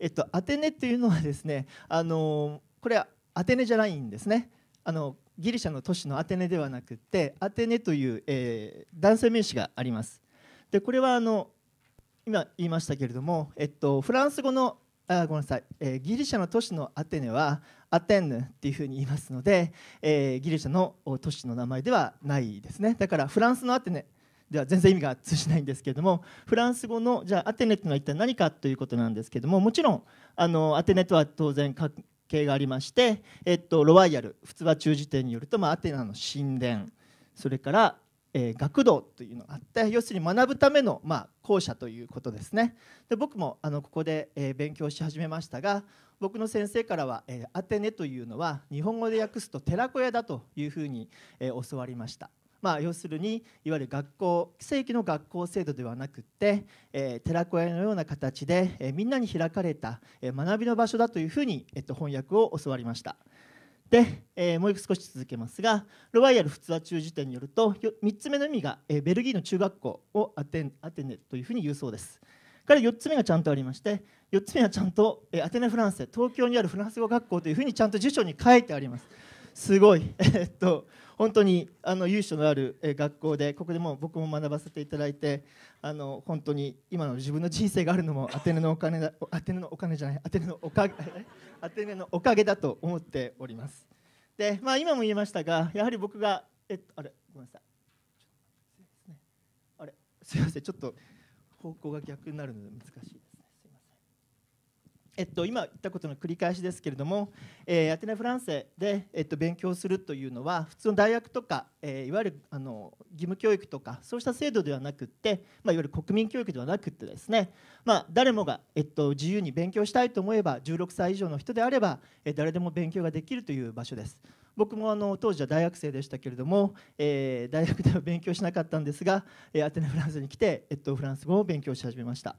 えっと、アテネというのはですねあのこれはアテネじゃないんですねあのギリシャの都市のアテネではなくてアテネという、えー、男性名詞がありますでこれはあの今言いましたけれども、えっと、フランス語のあごめんなさい、えー、ギリシャの都市のアテネはアテンヌっていうふうに言いますので、えー、ギリシャの都市の名前ではないですねだからフランスのアテネでは全然意味が通じないんですけれどもフランス語のじゃあアテネというのは一体何かということなんですけれどももちろんあのアテネとは当然関係がありまして、えっと、ロワイヤル普通は中時典によると、まあ、アテナの神殿それから、えー、学童というのがあって要するに学ぶための、まあ、校舎ということですねで僕もあのここで、えー、勉強し始めましたが僕の先生からは、えー、アテネというのは日本語で訳すと寺子屋だというふうに、えー、教わりました。まあ、要するにいわゆる学校正規の学校制度ではなくて、えー、寺子屋のような形で、えー、みんなに開かれた、えー、学びの場所だというふうに、えー、と翻訳を教わりました。で、えー、もう少し続けますがロワイヤル普通は中辞典によると3つ目の意味が、えー、ベルギーの中学校をアテアテネというふうに言うそうです。から4つ目がちゃんとありまして4つ目はちゃんと、えー、アテネ・フランス東京にあるフランス語学校というふうにちゃんと辞書に書いてあります。すごい、えっと、本当にあの由緒のある学校でここでも僕も学ばせていただいてあの本当に今の自分の人生があるのもアテネのお金だアテネのお金じゃないアテネのおかげアテネのおかげだと思っております。で、まあ、今も言いましたがやはり僕が、えっと、あれごめんなさいあれすみませんちょっと方向が逆になるので難しい。えっと、今言ったことの繰り返しですけれども、えー、アテネ・フランセで、えっと、勉強するというのは普通の大学とか、えー、いわゆるあの義務教育とかそうした制度ではなくって、まあ、いわゆる国民教育ではなくってですね、まあ、誰もが、えっと、自由に勉強したいと思えば16歳以上の人であれば、えー、誰でも勉強ができるという場所です。僕もあの当時は大学生でしたけれども、えー、大学では勉強しなかったんですが、えアテネ・フランスに来て、えっと、フランス語を勉強し始めました。